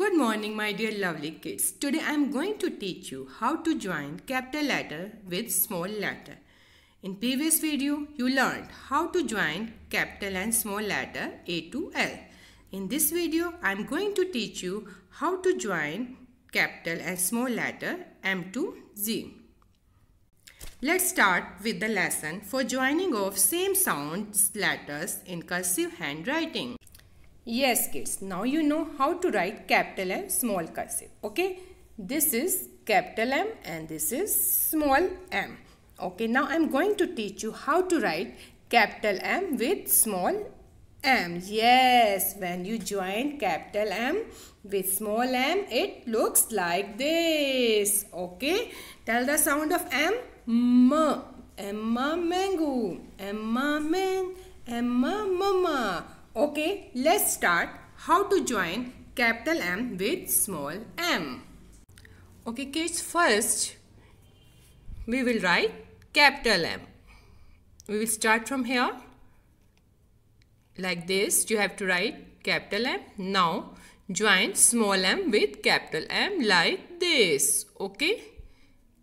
Good morning my dear lovely kids. Today I am going to teach you how to join capital letter with small letter. In previous video you learned how to join capital and small letter A to L. In this video I am going to teach you how to join capital and small letter M to Z. Let's start with the lesson for joining of same sound letters in cursive handwriting. Yes kids, now you know how to write capital M small cursive. Okay, this is capital M and this is small m. Okay, now I'm going to teach you how to write capital M with small m. Yes, when you join capital M with small m, it looks like this. Okay, tell the sound of M. M. Emma mango. Emma man. Emma mama. Okay, let's start how to join capital M with small m. Okay kids, first we will write capital M. We will start from here. Like this, you have to write capital M. Now, join small m with capital M like this. Okay?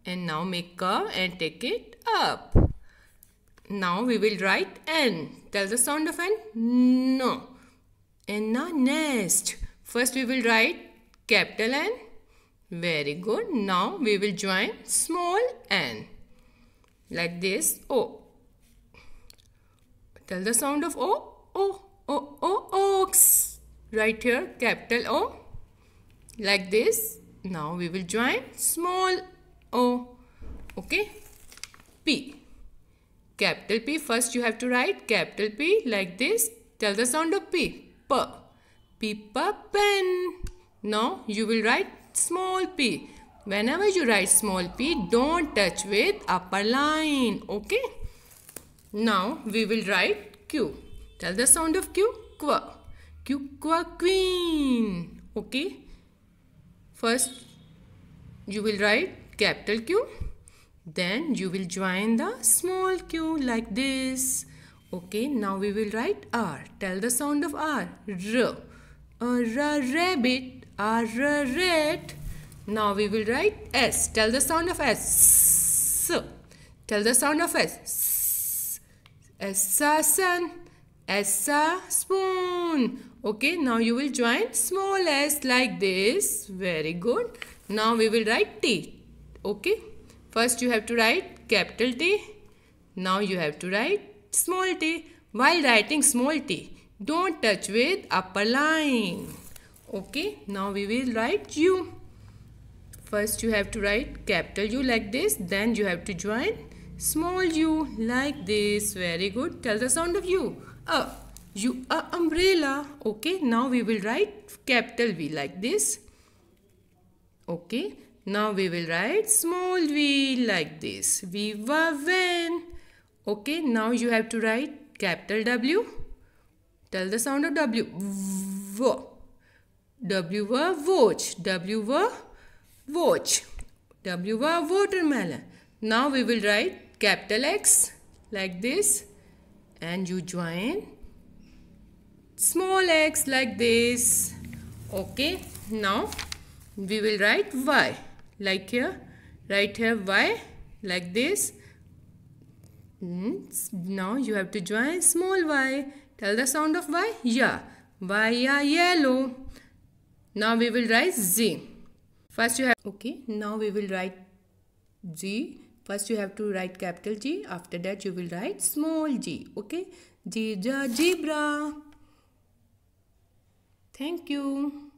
And now make curve and take it up. Now we will write N. Tell the sound of N. No. In nest. First we will write capital N. Very good. Now we will join small n. Like this. O. Tell the sound of O. O. O. O. Ox. Right here. Capital O. Like this. Now we will join small o. Okay. P. Capital P. First you have to write capital P like this. Tell the sound of P. P. P. P. Pen. Now you will write small p. Whenever you write small p, don't touch with upper line. Okay. Now we will write q. Tell the sound of q. Q. Q. Queen. Okay. First, you will write capital Q. Then you will join the small q like this. Okay, now we will write R. Tell the sound of R. R. R rabbit. R rat. Now we will write S. Tell the sound of S. S. Tell the sound of S. S. S sun. S spoon. Okay, now you will join small s like this. Very good. Now we will write T. Okay. First you have to write capital T. Now you have to write small t. While writing small t, don't touch with upper line. Okay, now we will write U. First you have to write capital U like this. Then you have to join small u like this. Very good. Tell the sound of U. Uh, U, uh, umbrella. Okay, now we will write capital V like this. Okay, now we will write small v like this. Viva when. Okay, now you have to write capital W. Tell the sound of W. V. W watch. W were watch. W watermelon. Now we will write capital X like this. And you join small x like this. Okay, now we will write y like here right here y like this hmm, now you have to join small y tell the sound of y yeah y yellow now we will write z first you have okay now we will write g first you have to write capital g after that you will write small g okay g a zebra thank you